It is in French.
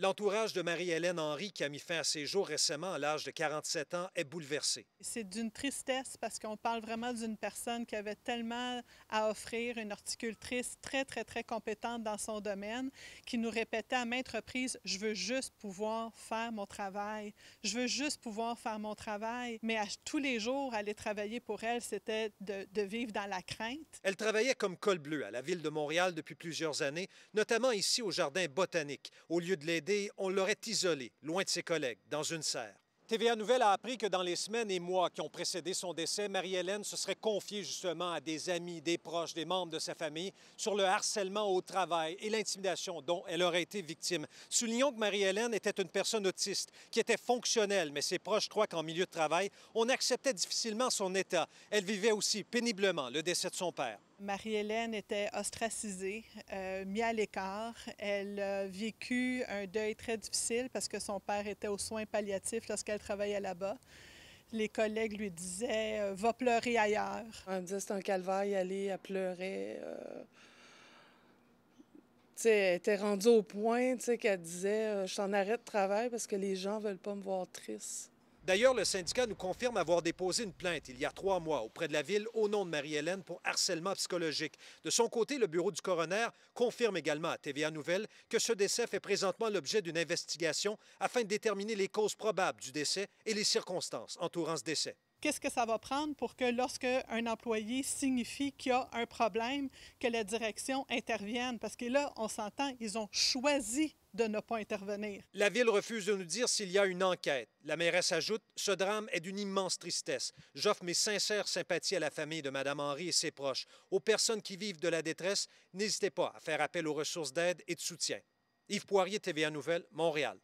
L'entourage de Marie-Hélène Henry, qui a mis fin à ses jours récemment à l'âge de 47 ans, est bouleversé. C'est d'une tristesse parce qu'on parle vraiment d'une personne qui avait tellement à offrir, une horticultrice très, très, très compétente dans son domaine, qui nous répétait à maintes reprises Je veux juste pouvoir faire mon travail. Je veux juste pouvoir faire mon travail. Mais à tous les jours, aller travailler pour elle, c'était de, de vivre dans la crainte. Elle travaillait comme col bleu à la ville de Montréal depuis plusieurs années, notamment ici au Jardin botanique, au lieu de l'aider on l'aurait isolée, loin de ses collègues, dans une serre. TVA Nouvelle a appris que dans les semaines et mois qui ont précédé son décès, Marie-Hélène se serait confiée justement à des amis, des proches, des membres de sa famille sur le harcèlement au travail et l'intimidation dont elle aurait été victime. Soulignons que Marie-Hélène était une personne autiste, qui était fonctionnelle, mais ses proches croient qu'en milieu de travail, on acceptait difficilement son état. Elle vivait aussi péniblement le décès de son père. Marie-Hélène était ostracisée, euh, mise à l'écart. Elle a vécu un deuil très difficile parce que son père était aux soins palliatifs lorsqu'elle travaillait là-bas. Les collègues lui disaient euh, Va pleurer ailleurs. Elle disait C'est un calvaire, y aller, elle pleurait. Euh, elle était rendue au point qu'elle disait Je t'en arrête de travailler parce que les gens veulent pas me voir triste. D'ailleurs, le syndicat nous confirme avoir déposé une plainte il y a trois mois auprès de la ville au nom de Marie-Hélène pour harcèlement psychologique. De son côté, le bureau du coroner confirme également à TVA Nouvelle que ce décès fait présentement l'objet d'une investigation afin de déterminer les causes probables du décès et les circonstances entourant ce décès qu'est-ce que ça va prendre pour que lorsque un employé signifie qu'il y a un problème, que la direction intervienne? Parce que là, on s'entend, ils ont choisi de ne pas intervenir. La ville refuse de nous dire s'il y a une enquête. La mairesse ajoute Ce drame est d'une immense tristesse. J'offre mes sincères sympathies à la famille de Mme Henry et ses proches. Aux personnes qui vivent de la détresse, n'hésitez pas à faire appel aux ressources d'aide et de soutien. Yves Poirier, TVA Nouvelle, Montréal.